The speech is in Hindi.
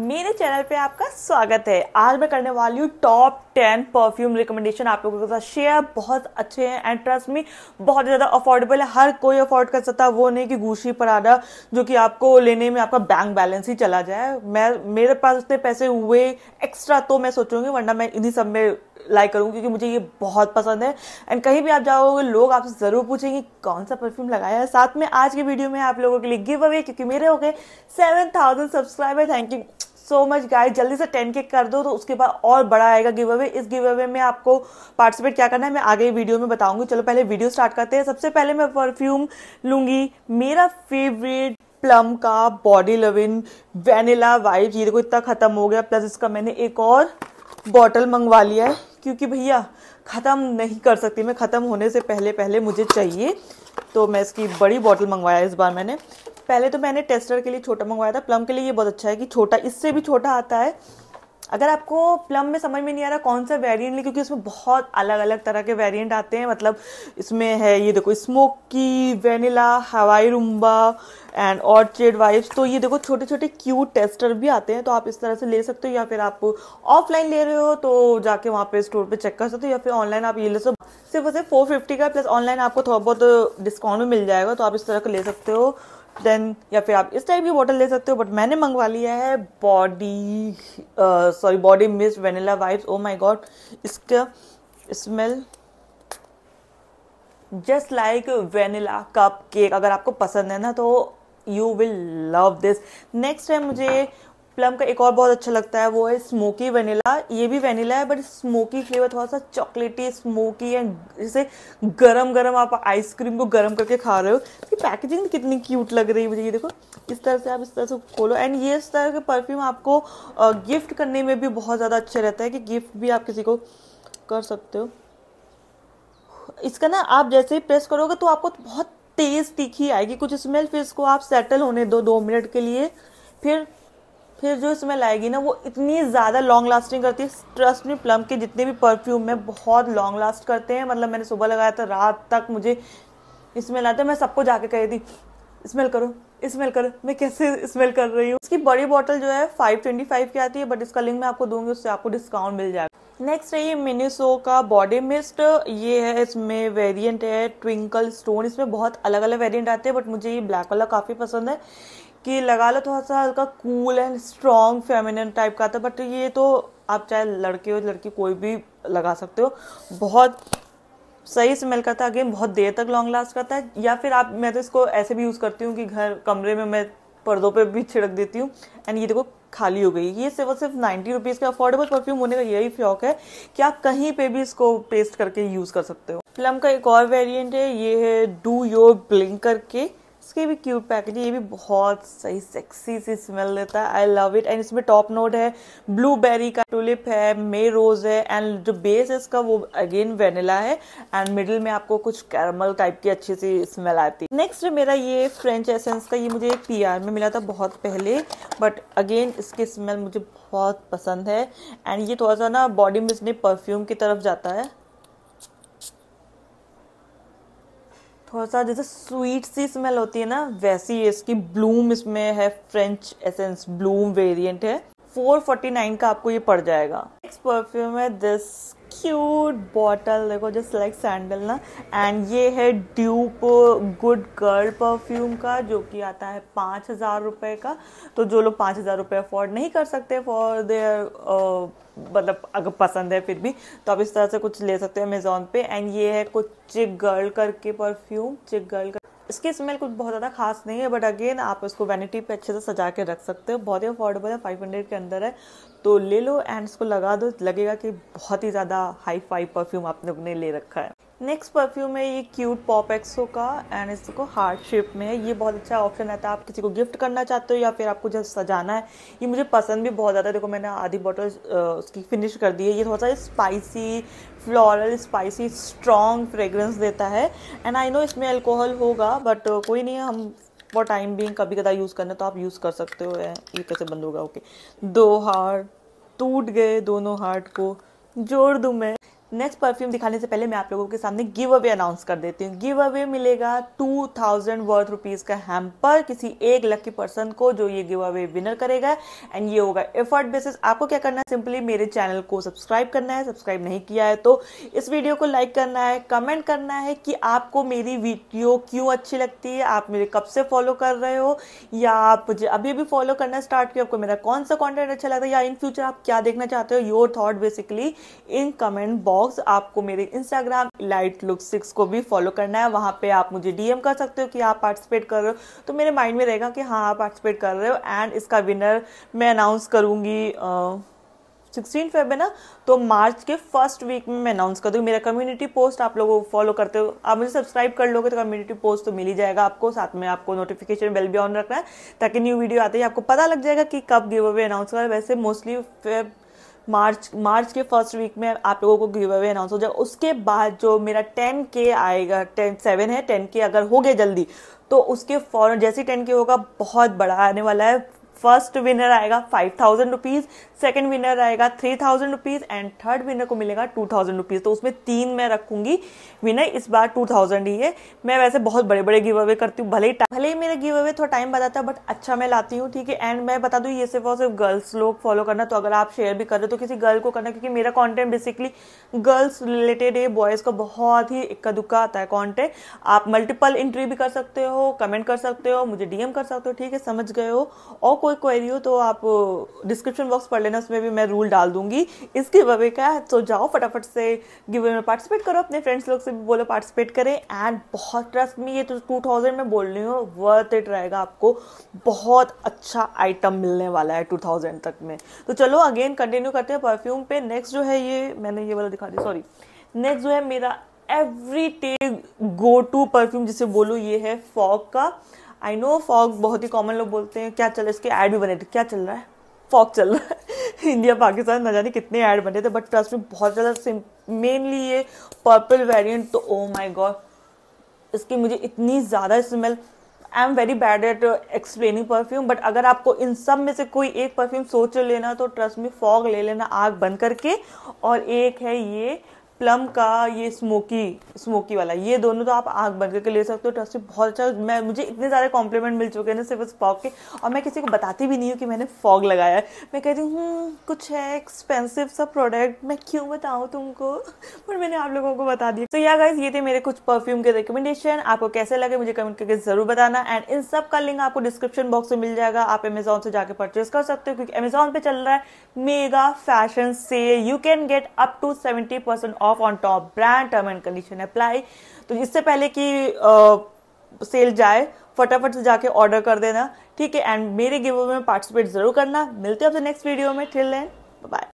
मेरे चैनल पे आपका स्वागत है आज मैं करने वाली हूँ टॉप टेन परफ्यूम रिकमेंडेशन आप लोगों के साथ शेयर बहुत अच्छे हैं एंड ट्रस्ट में बहुत ज़्यादा अफोर्डेबल है हर कोई अफोर्ड कर सकता है वो नहीं कि पर आधा जो कि आपको लेने में आपका बैंक बैलेंस ही चला जाए मैं मेरे पास उतने पैसे हुए एक्स्ट्रा तो मैं सोचूंगी वरना मैं इन्हीं सब में लाइक करूँगी क्योंकि मुझे ये बहुत पसंद है एंड कहीं भी आप जाओगे लोग आपसे ज़रूर पूछेंगे कौन सा परफ्यूम लगाया है साथ में आज की वीडियो में आप लोगों के लिए गिव अवे क्योंकि मेरे हो गए seven thousand subscriber thank you so much guys जल्दी से टेन के कर दो तो उसके बाद और बड़ा आएगा गिव अवे इस गिव अवे में आपको पार्टिसिपेट क्या करना है मैं आगे वीडियो में बताऊंगी चलो पहले वीडियो स्टार्ट करते हैं सबसे पहले मैं परफ्यूम लूंगी मेरा फेवरेट प्लम का बॉडी लविन वेनिला वाइट ये देखो इतना ख़त्म हो गया प्लस इसका मैंने एक और बॉटल मंगवा लिया है क्योंकि भैया ख़त्म नहीं कर सकती मैं ख़त्म होने से पहले पहले मुझे चाहिए तो मैं इसकी बड़ी बॉटल मंगवाया इस बार मैंने पहले तो मैंने टेस्टर के लिए छोटा मंगवाया था प्लम के लिए ये बहुत अच्छा है कि छोटा इससे भी छोटा आता है अगर आपको प्लम में समझ में नहीं आ रहा कौन सा वेरिएंट ले क्योंकि इसमें बहुत अलग अलग तरह के वेरिएंट आते हैं मतलब इसमें है ये देखो स्मोकी वेनिला हवाई रुम्बा एंड ऑर्चिड वाइब्स तो ये देखो छोटे छोटे क्यूट टेस्टर भी आते हैं तो आप इस तरह से ले सकते हो या फिर आप ऑफलाइन ले रहे हो तो जाके वहाँ पे स्टोर पे चेक कर सकते हो या फिर ऑनलाइन आप ये ले सकते हो सिर्फ वैसे फोर फिफ्टी का प्लस ऑनलाइन आपको थोड़ा बहुत डिस्काउंट भी मिल जाएगा तो आप इस तरह का ले सकते हो देन या फिर आप इस टाइप की बॉटल ले सकते हो बट मैंने मंगवा लिया है body sorry body mist vanilla vibes oh my god इसका smell just like vanilla cupcake अगर आपको पसंद है ना तो you will love this next है मुझे प्लम का एक और बहुत अच्छा लगता है वो है स्मोकी वनीला ये भी वनीला है बट स्मोकी फ्लेवर थोड़ा सा चॉकलेटी स्मोकी एंड जैसे गरम गरम आप आइसक्रीम को गरम करके खा रहे हो इसकी पैकेजिंग कितनी क्यूट लग रही है मुझे ये देखो इस तरह से आप इस तरह से खोलो एंड ये इस तरह के परफ्यूम आपको गिफ्ट करने में भी बहुत ज़्यादा अच्छा रहता है कि गिफ्ट भी आप किसी को कर सकते हो इसका ना आप जैसे ही प्रेस करोगे तो आपको बहुत तेज़ तीखी आएगी कुछ स्मेल फिर इसको आप सेटल होने दो दो मिनट के लिए फिर फिर जो स्मेल आएगी ना वो इतनी ज़्यादा लॉन्ग लास्टिंग करती है ट्रस्ट में प्लम के जितने भी परफ्यूम है बहुत लॉन्ग लास्ट करते हैं मतलब मैंने सुबह लगाया था रात तक मुझे स्मेल आता मैं सबको जाके कह दी स्मेल करो स्मेल करो मैं कैसे स्मेल कर रही हूँ इसकी बड़ी बॉटल जो है 525 की आती है बट इसका लिंक मैं आपको दूंगी उससे आपको डिस्काउंट मिल जाएगा नेक्स्ट है ये मिनिसो का बॉडी मिस्ट ये है इसमें वेरिएंट है ट्विंकल स्टोन इसमें बहुत अलग अलग वेरिएंट आते हैं बट मुझे ये ब्लैक वाला काफ़ी पसंद है कि लगा लो थोड़ा सा हल्का cool and strong feminine type का था बट ये तो आप चाहे लड़के हो लड़की कोई भी लगा सकते हो बहुत सही स्मेल करता है अगेन बहुत देर तक लॉन्ग लास्ट करता है या फिर आप मैं तो इसको ऐसे भी यूज़ करती हूँ कि घर कमरे में मैं पर्दों पे भी छिड़क देती हूँ एंड ये देखो खाली हो गई ये सिर्फ सिर्फ नाइन्टी रुपीज़ का अफोर्डेबल परफ्यूम होने का यही फ्यौक है कि आप कहीं पे भी इसको पेस्ट करके यूज़ कर सकते हो प्लम का एक और वेरिएंट है ये है डू योर ब्लिंक करके उसकी भी क्यूट पैकेजिंग ये भी बहुत सही सेक्सी सी स्मेल देता है आई लव इट एंड इसमें टॉप नोट है ब्लूबेरी का टूलिप है मे रोज है एंड जो बेस है इसका वो अगेन वेनिला है एंड मिडिल में आपको कुछ कैरमल टाइप की अच्छी सी स्मेल आती है नेक्स्ट मेरा ये फ्रेंच एसेंस का ये मुझे पी में मिला था बहुत पहले बट अगेन इसकी स्मेल मुझे बहुत पसंद है एंड ये थोड़ा सा ना बॉडी में इसने परफ्यूम की तरफ जाता है थोड़ा सा जैसे स्वीट सी स्मेल होती है ना वैसी इसकी ब्लूम इसमें है फ्रेंच एसेंस ब्लूम वेरिएंट है 449 का आपको ये पड़ जाएगा नेक्स्ट परफ्यूम है दिस क्यूट बॉटल देखो जस्ट लाइक सैंडल ना एंड ये है ड्यूप गुड गर्ल परफ्यूम का जो कि आता है पाँच हज़ार रुपये का तो जो लोग पाँच हज़ार रुपये अफोर्ड नहीं कर सकते फॉर देयर uh, मतलब अगर पसंद है फिर भी तो आप इस तरह से कुछ ले सकते हो अमेज़ोन पे एंड ये है कुछ चिक गर्ल करके परफ्यूम चिक गर्ल कर इसकी स्मेल कुछ बहुत ज़्यादा खास नहीं है बट अगेन आप इसको वैनिटी पे अच्छे से सजा के रख सकते हो बहुत ही अफोर्डेबल है फाइव हंड्रेड के अंदर है तो ले लो एंड इसको लगा दो लगेगा कि बहुत ही ज़्यादा हाई फाई परफ्यूम आपने अपने ले रखा है नेक्स्ट परफ्यूम है ये क्यूट पॉप एक्सो का एंड इसको हार्ट शेप में है ये बहुत अच्छा ऑप्शन रहता है आप किसी को गिफ्ट करना चाहते हो या फिर आपको जब सजाना है ये मुझे पसंद भी बहुत ज़्यादा है देखो मैंने आधी बॉटल उसकी फिनिश कर दी है ये थोड़ा सा spicy floral spicy strong fragrance देता है एंड आई नो इसमें अल्कोहल होगा बट कोई नहीं हम फॉर टाइम भी कभी कदा यूज़ करना तो आप यूज़ कर सकते हो ये कैसे बंद होगा ओके दो हार्ट टूट गए दोनों हार्ट को जोड़ दूँ मैं नेक्स्ट परफ्यूम दिखाने से पहले मैं आप लोगों के सामने गिव अवे अनाउंस कर देती हूँ गिव अवे मिलेगा टू थाउजेंड वर्थ रुपीज़ का हैम्पर किसी एक लकी पर्सन को जो ये गिव अवे विनर करेगा एंड ये होगा एफर्ट बेसिस आपको क्या करना है सिंपली मेरे चैनल को सब्सक्राइब करना है सब्सक्राइब नहीं किया है तो इस वीडियो को लाइक करना है कमेंट करना है कि आपको मेरी वीडियो क्यों अच्छी लगती है आप मेरे कब से फॉलो कर रहे हो या आप मुझे अभी भी फॉलो करना स्टार्ट किया आपको मेरा कौन सा कॉन्टेंट अच्छा लगता है या इन फ्यूचर आप क्या देखना चाहते हो your thought basically in comment box box आपको मेरे इंस्टाग्राम लाइट लुक सिक्स को भी फॉलो करना है वहाँ पे आप मुझे डीएम कर सकते हो कि आप पार्टिसिपेट कर रहे हो तो मेरे माइंड में रहेगा कि हाँ आप पार्टिसिपेट कर रहे हो एंड इसका विनर मैं अनाउंस करूँगी सिक्सटीन फेब है ना तो मार्च के फर्स्ट वीक में मैं अनाउंस कर दूँगी मेरा कम्युनिटी पोस्ट आप लोगों को फॉलो करते हो आप मुझे सब्सक्राइब कर लोगे तो कम्युनिटी पोस्ट तो मिल ही जाएगा आपको साथ में आपको नोटिफिकेशन बेल भी ऑन रखना है ताकि न्यू वीडियो आते ही आपको पता लग जाएगा कि कब गिव अवे अनाउंस कर वैसे मोस्टली फेब मार्च मार्च के फर्स्ट वीक में आप लोगों को गिव अवे अनाउंस हो जाए उसके बाद जो मेरा टेन के आएगा टेन सेवन है टेन के अगर हो गया जल्दी तो उसके फॉर जैसे टेन के होगा बहुत बड़ा आने वाला है फर्स्ट विनर आएगा five thousand rupees second winner आएगा three thousand rupees and third winner को मिलेगा टू थाउजेंड रुपीज तो उसमें तीन मैं रखूंगी विनर इस बार टू थाउजेंड ही है मैं वैसे बहुत बड़े बड़े गिव अवे करती हूँ भले ही भले ही मेरा गिव अवे थोड़ा टाइम बताता है बट अच्छा मैं लाती हूँ ठीक है एंड मैं बता दूँ ये सिर्फ और सिर्फ गर्ल्स लोग फॉलो करना तो अगर आप शेयर भी कर रहे हो तो किसी गर्ल को करना क्योंकि मेरा कॉन्टेंट बेसिकली गर्ल्स रिलेटेड है बॉयज़ का बहुत ही इक्का दुक्का आता है कॉन्टेंट आप मल्टीपल इंट्री भी कर सकते हो कमेंट कर सकते हो मुझे डीएम कर सकते हो ठीक है समझ गए हो और कोई कोई क्वेरी हो तो आप डिस्क्रिप्शन बॉक्स पढ़ लेना उसमें भी मैं रूल डाल दूंगी इसके गिव अवे का तो जाओ फटाफट से गिव में पार्टिसिपेट करो अपने फ्रेंड्स लोग से भी बोलो पार्टिसिपेट करें एंड बहुत ट्रस्ट में ये तो टू थाउजेंड में बोल रही हूँ वर्थ इट रहेगा आपको बहुत अच्छा आइटम मिलने वाला है टू थाउजेंड तक में तो चलो अगेन कंटिन्यू करते हैं परफ्यूम पे नेक्स्ट जो है ये मैंने ये वाला दिखा दिया सॉरी नेक्स्ट जो है मेरा एवरी टे गो टू परफ्यूम जिसे बोलो ये है फॉग का आई नो फॉग बहुत ही कॉमन लोग बोलते हैं क्या चल रहा है इसके ऐड भी बने थे क्या चल रहा है फॉग चल रहा है इंडिया पाकिस्तान न जाने कितने ऐड बने थे बट ट्रस्ट में बहुत ज़्यादा मेनली ये पर्पल वेरियंट तो ओ माई गॉड इसकी मुझे इतनी ज़्यादा smell I am very bad at explaining perfume but अगर आपको इन सब में से कोई एक परफ्यूम सोच लेना तो ट्रस्ट में फॉग ले लेना आग बंद करके और एक है ये प्लम का ये स्मोकी स्मोकी वाला ये दोनों तो आप आग बन करके ले सकते हो ट्रस्ट बहुत अच्छा मैं मुझे इतने सारे कॉम्प्लीमेंट मिल चुके हैं सिर्फ उस फॉग के और मैं किसी को बताती भी नहीं हूँ कि मैंने फॉग लगाया है मैं कहती हूँ हम्म, कुछ है एक्सपेंसिव सा प्रोडक्ट मैं क्यों बताऊँ तुमको पर मैंने आप लोगों को बता दिया तो या गाइज ये थे मेरे कुछ परफ्यूम के रिकमेंडेशन आपको कैसे लगे मुझे कमेंट करके जरूर बताना एंड इन सब का लिंक आपको डिस्क्रिप्शन बॉक्स में मिल जाएगा आप अमेजोन से जाकर परचेज कर सकते हो क्योंकि अमेजोन पे चल रहा है mega fashion sale you can get up to seventy percent off off on top brand term and condition apply तो इससे पहले कि सेल जाए फटाफट से जाके ऑर्डर कर देना ठीक है एंड मेरे गिव में पार्टिसिपेट जरूर करना मिलते हैं आपसे नेक्स्ट वीडियो में ठिल बाय